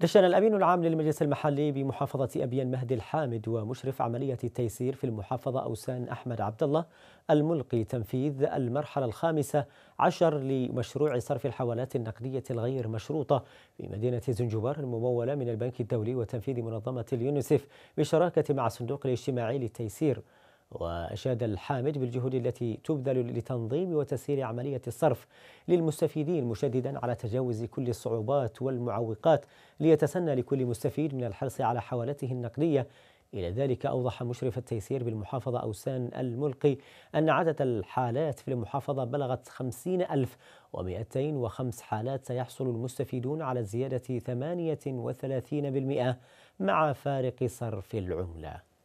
دشن الأمين العام للمجلس المحلي بمحافظة أبيان مهدي الحامد ومشرف عملية التيسير في المحافظة أوسان أحمد عبد الله الملقي تنفيذ المرحلة الخامسة عشر لمشروع صرف الحوالات النقدية الغير مشروطة في مدينة زنجبار الممولة من البنك الدولي وتنفيذ منظمة اليونيسف بالشراكة مع الصندوق الاجتماعي للتيسير وأشاد الحامد بالجهود التي تبذل لتنظيم وتسهيل عملية الصرف للمستفيدين مشددا على تجاوز كل الصعوبات والمعوقات ليتسنى لكل مستفيد من الحرص على حوالته النقدية إلى ذلك أوضح مشرف التيسير بالمحافظة أوسان الملقي أن عدد الحالات في المحافظة بلغت خمسين ألف وخمس حالات سيحصل المستفيدون على زيادة 38% مع فارق صرف العملة